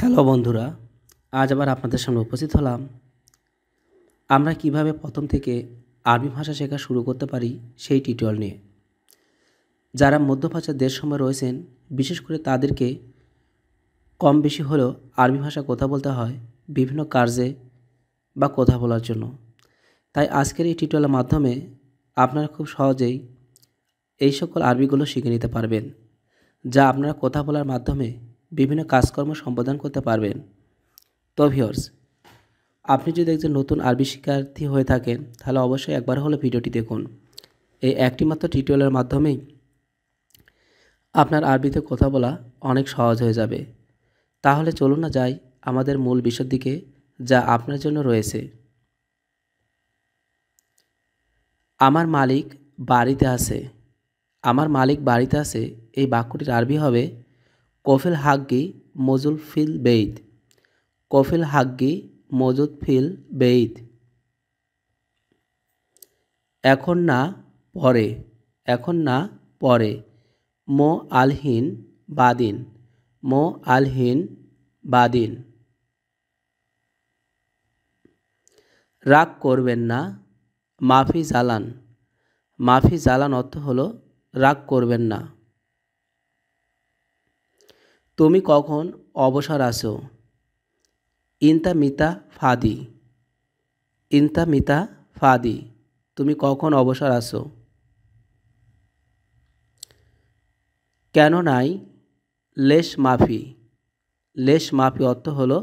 hello বন্ধুরা আজ আবার আপনাদের সামনে উপস্থিত হলাম আমরা কিভাবে প্রথম থেকে আরবি ভাষা শেখা শুরু করতে পারি সেই টিউটোরিয়াল নিয়ে যারা মধ্যপ্রাচ্যের দেশ সময় রয়েছেন বিশেষ করে তাদেরকে কম বেশি হলেও আরবি ভাষা কথা বলতে হয় বিভিন্ন কার্যে বা কথা বলার জন্য তাই আজকের এই টিউটোরিয়ালের মাধ্যমে আপনারা খুব সহজেই এই সকল আরবিগুলো শিখে নিতে পারবেন যা আপনারা কথা বলার মাধ্যমে বিভিন্ন কাজকর্ম সম্পাদন করতে পারবেন তো ভিওর্স আপনি যদি একজন নতুন আরবি শিক্ষার্থী হয়ে থাকেন তাহলে অবশ্যই একবার হলো ভিডিওটি দেখুন এই একটি মাত্র টিউটোরিয়ালের মাধ্যমেই আপনার আরবিতে কথা বলা অনেক সহজ হয়ে যাবে তাহলে চলুন না যাই আমাদের মূল বিষয়ের দিকে যা আপনার জন্য রয়েছে আমার মালিক বাড়িতে আছে আমার মালিক বাড়িতে আছে এই বাক্যটির আরবি হবে কফিল হাগ্গি মজুদ ফিল বেইদ কফিল হাগ্গি মজুদ ফিল বেইদ এখন না পরে এখন না পরে মো আলহীন বাদিন মো আলহীন বাদিন রাগ করবেন না মাফি জালান মাফি জালান অর্থ হলো রাগ করবেন না তুমি কখন অবসর আসো ইনতা মিতা ফাদি ইনতা মিতা ফাদি তুমি কখন অবসর আসো কেন নাই লেশ মাফি লেশ মাফি অর্থ হলো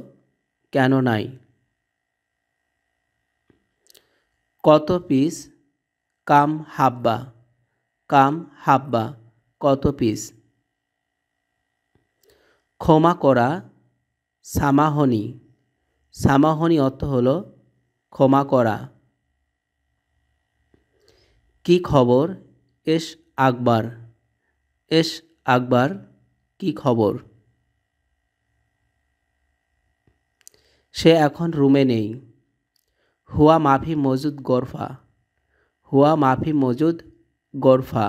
কেন নাই কত পিস কাম হাব্বা কাম হাব্বা কত পিস ক্ষমা করা সামাহনি সামাহনি অর্থ হল ক্ষমা করা কি খবর এস আকবর এস আকবর কি খবর সে এখন রুমে নেই হুয়া মাফি মজুদ গরফা হুয়া মাফি মজুদ গরফা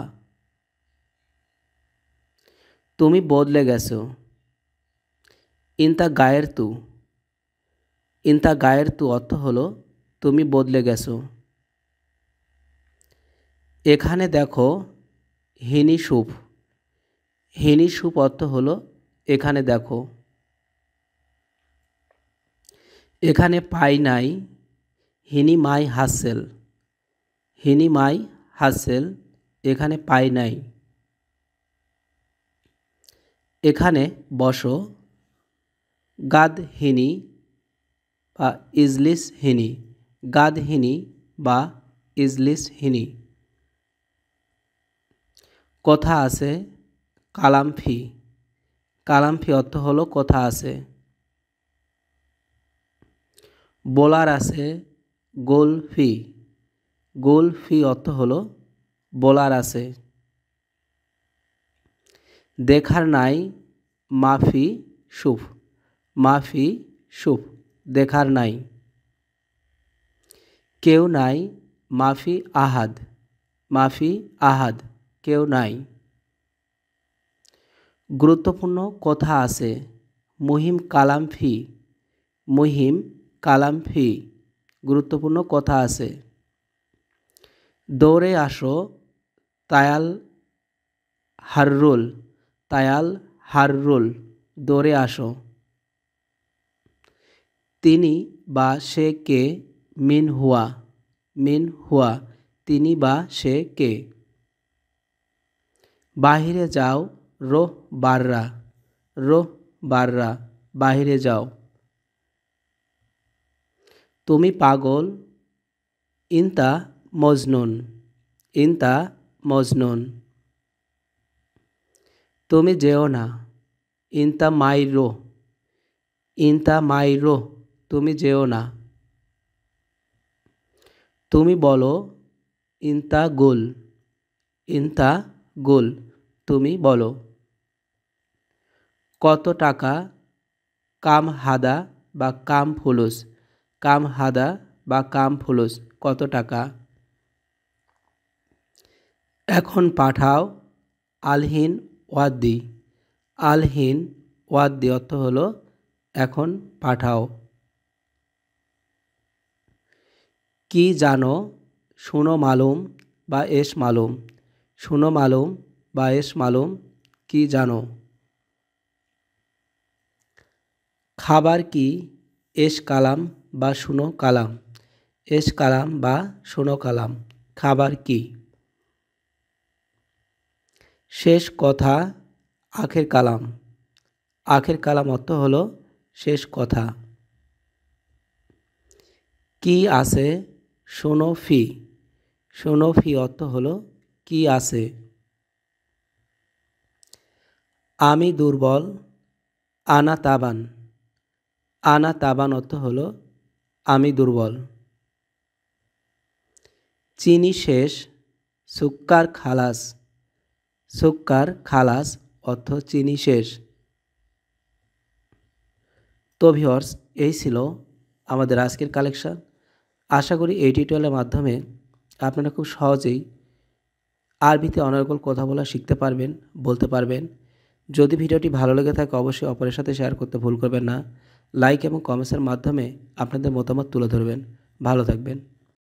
তুমি বদলে গেছো ইন্তা গায়ের তু ইন্তা গায়ের তু অর্থ হলো তুমি বদলে গেছো এখানে দেখো হিনি সুপ হিনি সুপ অর্থ হলো এখানে দেখো এখানে পাই নাই হিনি মাই হাসেল হিনি মাই হাসেল এখানে পাই নাই এখানে বসো গাদহিনী বা ইজলিসহিনী গাদহিনী বা ইজলিসহিনী কথা আছে কালামফি কালামফি অর্থ হল কথা আছে বোলার আছে গোলফি গোলফি অর্থ হল বলার আছে দেখার নাই মাফি সুফ মাফি সুফ দেখার নাই কেউ নাই মাফি আহাদ মাফি আহাদ কেউ নাই গুরুত্বপূর্ণ কথা আছে মুহিম কালাম ফি মুহিম কালাম ফি গুরুত্বপূর্ণ কথা আছে দৌড়ে আসো তায়াল হাররুল তায়াল হাররুল দৌড়ে আসো তিনি বা সে কে মিন হুয়া মিন হুয়া তিনি বা সে কে বাহিরে যাও রোহ বাররা রোহ বাররা বাহিরে যাও তুমি পাগল ইনতা মজনুন ইনতা মজনুন তুমি যেও না ইনতা মাইরো মাই মাইরো তুমি যেও না তুমি বলো ইন্তা গোল ইন্তা গোল তুমি বলো কত টাকা কাম হাদা বা কাম ফুলুস কাম হাদা বা কাম ফুলুস কত টাকা এখন পাঠাও আলহীন ওয়াদ্দি আলহীন ওয়াদ্দি অর্থ হলো এখন পাঠাও কি জানো শুনো মালুম বা এস মালুম শুনো মালুম বা এস মালুম কি জানো খাবার কি এস কালাম বা শুনো কালাম এস কালাম বা শুনো কালাম খাবার কি শেষ কথা আখের কালাম আখের কালাম অর্থ হলো শেষ কথা কি আছে শোনো ফি শোনো ফি অর্থ হল কি আছে আমি দুর্বল আনা তাবান আনা তাবান অর্থ হল আমি দুর্বল চিনি শেষ সুক্কার খালাস সুক্কার খালাস অর্থ চিনি শেষ তো ভিওর্স এই ছিল আমাদের আজকের কালেকশন আশা করি এই টিউটোরিয়ালের মাধ্যমে আপনারা খুব সহজেই আরবিতে অনর্গল কথা বলা শিখতে পারবেন বলতে পারবেন যদি ভিডিওটি ভালো লেগে থাকে অবশ্যই অপরের সাথে শেয়ার করতে ভুল করবেন না লাইক এবং কমেন্টসের মাধ্যমে আপনাদের মতামত তুলে ধরবেন ভালো থাকবেন